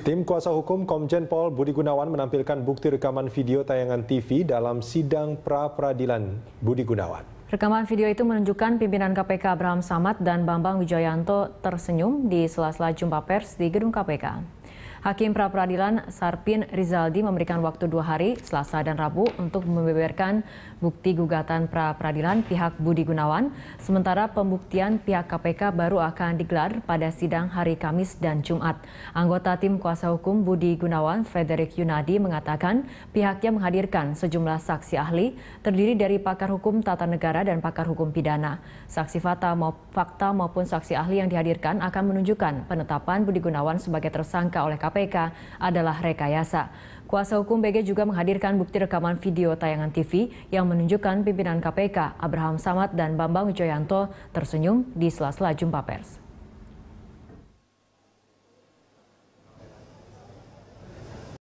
Tim kuasa hukum Komjen Pol Budi Gunawan menampilkan bukti rekaman video tayangan TV dalam sidang pra-peradilan Budi Gunawan. Rekaman video itu menunjukkan pimpinan KPK Abraham Samad dan Bambang Wijayanto tersenyum di sela-sela jumpa pers di gedung KPK. Hakim pra peradilan Sarpin Rizaldi memberikan waktu dua hari, Selasa dan Rabu, untuk membeberkan bukti gugatan pra peradilan pihak Budi Gunawan. Sementara pembuktian pihak KPK baru akan digelar pada sidang hari Kamis dan Jumat. Anggota tim kuasa hukum Budi Gunawan, Frederick Yunadi, mengatakan pihaknya menghadirkan sejumlah saksi ahli, terdiri dari pakar hukum tata negara dan pakar hukum pidana. Saksi fakta, fakta maupun saksi ahli yang dihadirkan akan menunjukkan penetapan Budi Gunawan sebagai tersangka oleh KPK KPK adalah rekayasa. Kuasa hukum BG juga menghadirkan bukti rekaman video tayangan TV yang menunjukkan pimpinan KPK Abraham Samad dan Bambang Wijoyanto tersenyum di sela-sela jumpa pers.